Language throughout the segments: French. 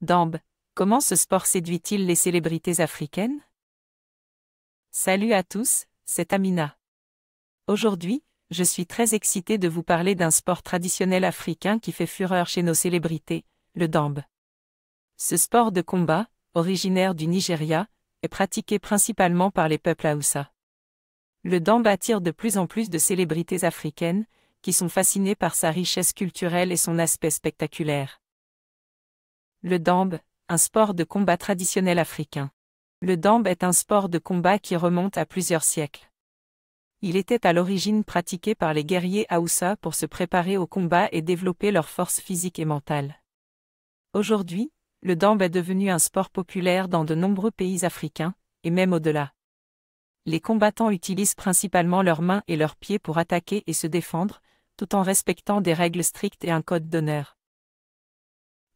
Dambe, comment ce sport séduit-il les célébrités africaines Salut à tous, c'est Amina. Aujourd'hui, je suis très excitée de vous parler d'un sport traditionnel africain qui fait fureur chez nos célébrités, le dambe. Ce sport de combat, originaire du Nigeria, est pratiqué principalement par les peuples Haoussa. Le dambe attire de plus en plus de célébrités africaines, qui sont fascinées par sa richesse culturelle et son aspect spectaculaire. Le Damb, un sport de combat traditionnel africain. Le dambe est un sport de combat qui remonte à plusieurs siècles. Il était à l'origine pratiqué par les guerriers Haoussa pour se préparer au combat et développer leurs forces physiques et mentales. Aujourd'hui, le dambe est devenu un sport populaire dans de nombreux pays africains, et même au-delà. Les combattants utilisent principalement leurs mains et leurs pieds pour attaquer et se défendre, tout en respectant des règles strictes et un code d'honneur.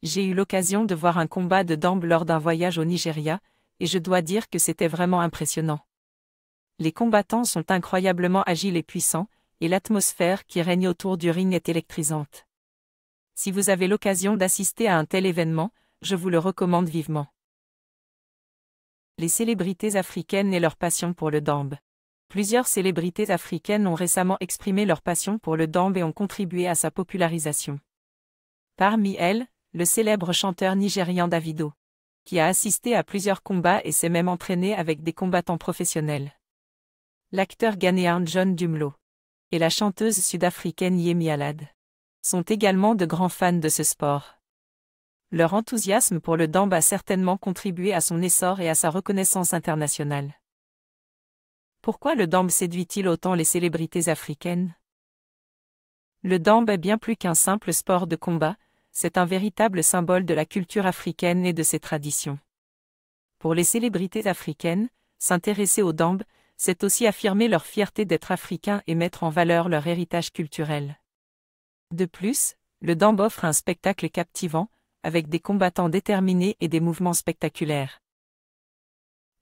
J'ai eu l'occasion de voir un combat de Dambe lors d'un voyage au Nigeria, et je dois dire que c'était vraiment impressionnant. Les combattants sont incroyablement agiles et puissants, et l'atmosphère qui règne autour du ring est électrisante. Si vous avez l'occasion d'assister à un tel événement, je vous le recommande vivement. Les célébrités africaines et leur passion pour le dambe. Plusieurs célébrités africaines ont récemment exprimé leur passion pour le dambe et ont contribué à sa popularisation. Parmi elles, le célèbre chanteur nigérian Davido, qui a assisté à plusieurs combats et s'est même entraîné avec des combattants professionnels. L'acteur ghanéen John Dumlo et la chanteuse sud-africaine Yemi Alad sont également de grands fans de ce sport. Leur enthousiasme pour le damb a certainement contribué à son essor et à sa reconnaissance internationale. Pourquoi le damb séduit-il autant les célébrités africaines Le damb est bien plus qu'un simple sport de combat, c'est un véritable symbole de la culture africaine et de ses traditions. Pour les célébrités africaines, s'intéresser aux Dambe, c'est aussi affirmer leur fierté d'être africains et mettre en valeur leur héritage culturel. De plus, le dambe offre un spectacle captivant, avec des combattants déterminés et des mouvements spectaculaires.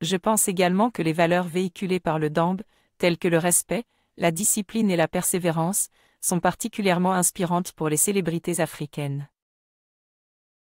Je pense également que les valeurs véhiculées par le dambe, telles que le respect, la discipline et la persévérance, sont particulièrement inspirantes pour les célébrités africaines.